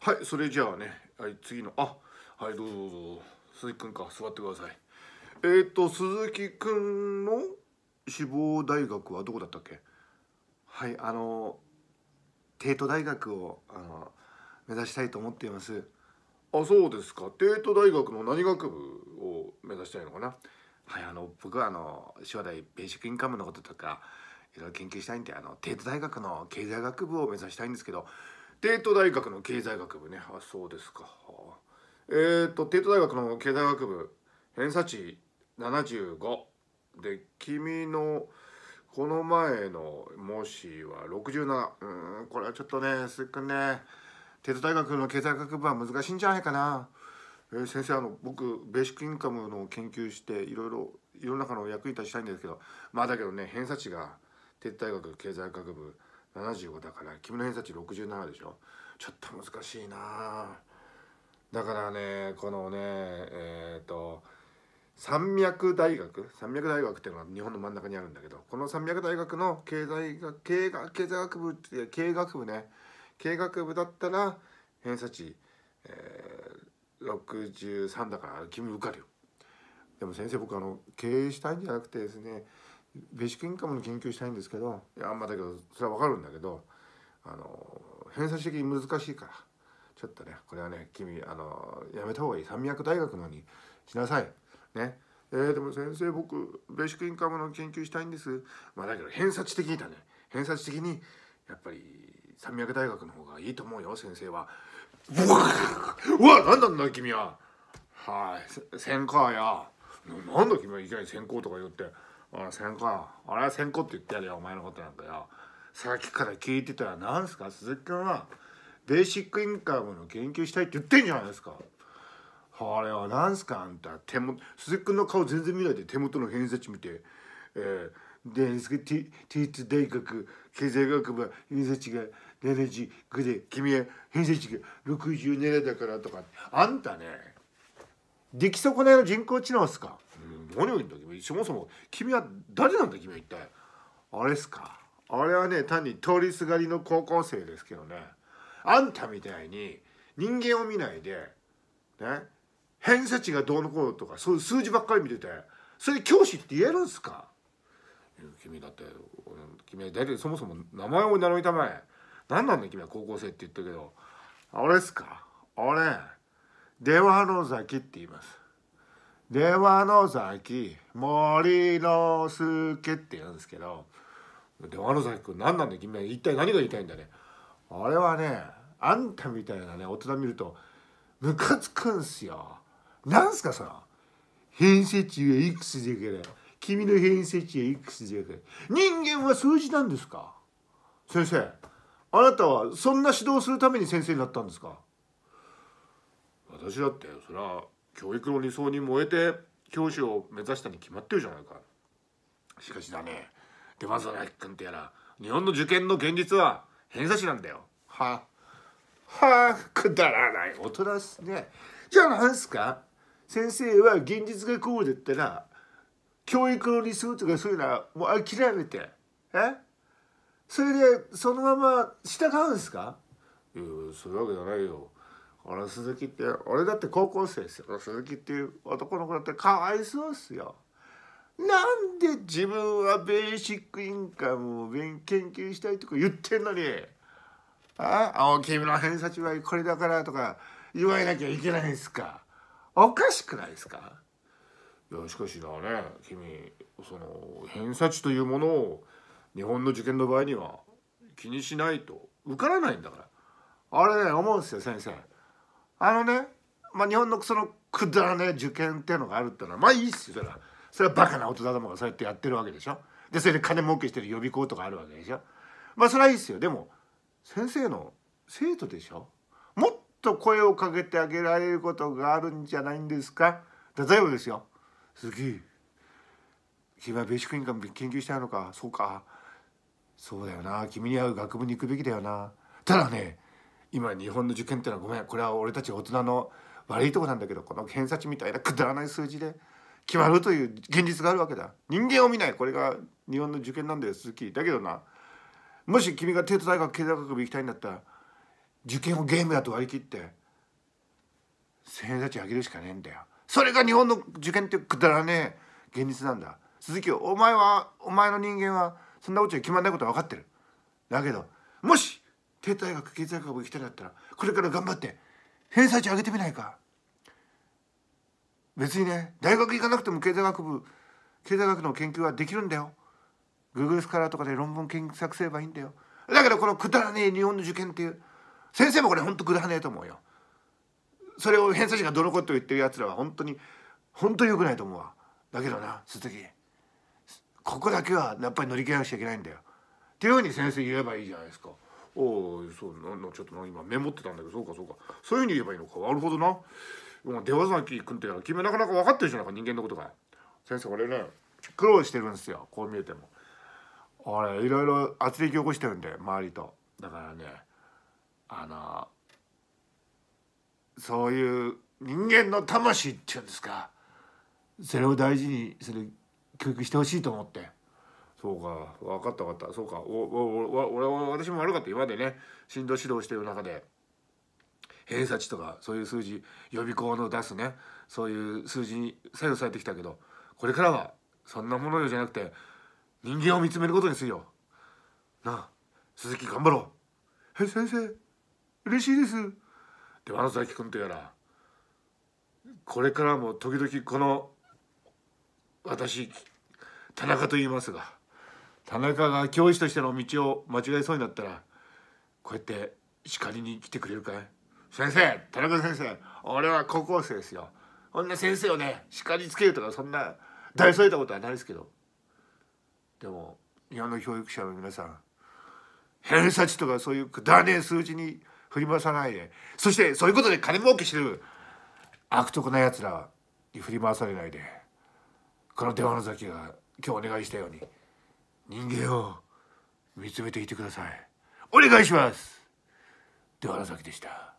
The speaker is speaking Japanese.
はいそれじゃあね、はい、次のあはいどうぞどうぞ鈴木くんか座ってくださいえっ、ー、と鈴木くんの志望大学はどこだったっけはいあの帝都大学をあの目指したいと思っていますあそうですか帝都大学の何学部を目指したいのかなはいあの僕はあの将来ベーシックインカムのこととかいろいろ研究したいんであの帝都大学の経済学部を目指したいんですけど帝都大学の経済学部ねあそうですかえっ、ー、と帝都大学の経済学部偏差値75で君のこの前の模試は67うんこれはちょっとねすっくんね帝都大学の経済学部は難しいんじゃないかな、えー、先生あの僕ベーシックインカムの研究していろいろ世の中の役に立ちたいんですけどまあだけどね偏差値が帝都大学経済学部75だから君の偏差値67でしょちょっと難しいなだからねこのねえっ、ー、と山脈大学山脈大学っていうのは日本の真ん中にあるんだけどこの山脈大学の経済学経学経済学部って経営学部ね経営学部だったら偏差値、えー、63だから君受かるよでも先生僕あの経営したいんじゃなくてですねベーシックインカムの研究したいんですけどいやまあだけどそれはわかるんだけどあの偏差値的に難しいからちょっとねこれはね君あのやめた方がいい山脈大学のにしなさいねえー、でも先生僕ベーシックインカムの研究したいんですまあだけど偏差値的にだね偏差値的にやっぱり山脈大学の方がいいと思うよ先生はうわうわ何なんだ君ははい先行やなんだ君はいきなり先行とか言って俺千個俺は千個って言ってやるよお前のことなんかよさっきから聞いてたら何すか鈴木君はベーシックインカムの研究したいって言ってんじゃないですかあれは何すかあんた手元鈴木君の顔全然見ないで手元の偏差値見てえー、電子ティーツ大学経済学部偏差値が75で君は偏差値が67だからとかあんたね出来損ないの人工知能っすか何を言うんだ君そもそも君は誰なんだ君は一体あれっすかあれはね単に通りすがりの高校生ですけどねあんたみたいに人間を見ないでね偏差値がどうのこうとかそういう数字ばっかり見ててそれ教師って言えるんすか君だって君は誰そもそも名前を名乗りたまえ何なんだ君は高校生って言ったけどあれっすかあれ電話の先って言います電話の先森の助って言うんですけど電話の先君何なんだ君は一体何が言いたいんだね俺はねあんたみたいなね大人見るとムカつくんすよなんすかその偏差値はいくつでけれ君の偏差値はいくつでけれ人間は数字なんですか先生あなたはそんな指導するために先生になったんですか私だってそれは教育の理想に燃えて教師を目指したに決まってるじゃないかしかしだねでます荒君ってやら日本の受験の現実は偏差値なんだよははあくだらない大人っすねじゃあ何すか先生は現実がこうだったら教育の理想とかそういうのはもう諦めてえそれでそのまま従うんすかいやそういうわけじゃないよ俺鈴木って俺だって高校生ですよ鈴木っていう男の子だってかわいそうっすよなんで自分はベーシックインカムを研究したいとか言ってんのにあ青木の偏差値はこれだからとか言わなきゃいけないんすかおかしくないですかいやしかしだね君その偏差値というものを日本の受験の場合には気にしないと受からないんだからあれね思うんですよ先生あのね、まあ、日本のそのくだらね受験っていうのがあるってのはまあいいっすよそれはそれはバカな大人どもがそうやってやってるわけでしょでそれで金儲けしてる予備校とかあるわけでしょまあそれはいいっすよでも先生の生徒でしょもっと声をかけてあげられることがあるんじゃないんですか例えばですよ「鈴木君はベーシックインカム研究したいのかそうかそうだよな君に合う学部に行くべきだよなただね今日本の受験ってのはごめんこれは俺たち大人の悪いとこなんだけどこの偏差値みたいなくだらない数字で決まるという現実があるわけだ人間を見ないこれが日本の受験なんだよ鈴木だけどなもし君が帝都大学経済学部行きたいんだったら受験をゲームだと割り切って偏差値上げるしかねえんだよそれが日本の受験ってくだらねえ現実なんだ鈴木お前はお前の人間はそんなこと決まらないことは分かってるだけどもし低体学経済学部行きたいんだったらこれから頑張って偏差値上げてみないか別にね大学行かなくても経済学部経済学の研究はできるんだよ Google スカラーとかで論文検索すればいいんだよだけどこのくだらねえ日本の受験っていう先生もこれほんとくだらねえと思うよそれを偏差値がどのことを言ってるやつらは本当に本当に良くないと思うわだけどな鈴木ここだけはやっぱり乗り切らなくちゃいけないんだよっていうふうに先生言えばいいじゃないですか。おそうなちょっと今メモってたんだけどそうかそうかそういうふうに言えばいいのかなるほどな出羽崎君って君なかなか分かってるじゃないか人間のことが先生これね苦労してるんですよこう見えてもあれいろいろ圧力起こしてるんで周りとだからねあのそういう人間の魂っていうんですかそれを大事にする教育してほしいと思ってそうか分かった分かったそうか俺私も悪かった今までね進路指導してる中で偏差値とかそういう数字予備校の出すねそういう数字に左右されてきたけどこれからはそんなものよじゃなくて人間を見つめることにするよなあ鈴木頑張ろうえ先生嬉しいですでもあの佐君とやらこれからも時々この私田中と言いますが田中が教師としての道を間違えそうになったらこうやって叱りに来てくれるかい先生田中先生俺は高校生ですよこんな先生をね叱りつけるとかそんな大それたことはないですけどでも日本の教育者の皆さん偏差値とかそういうくだらねえ数字に振り回さないでそしてそういうことで金儲けしてる悪徳なやつらに振り回されないでこの電話の先が今日お願いしたように。人間を見つめていてくださいお願いしますでは荒崎でした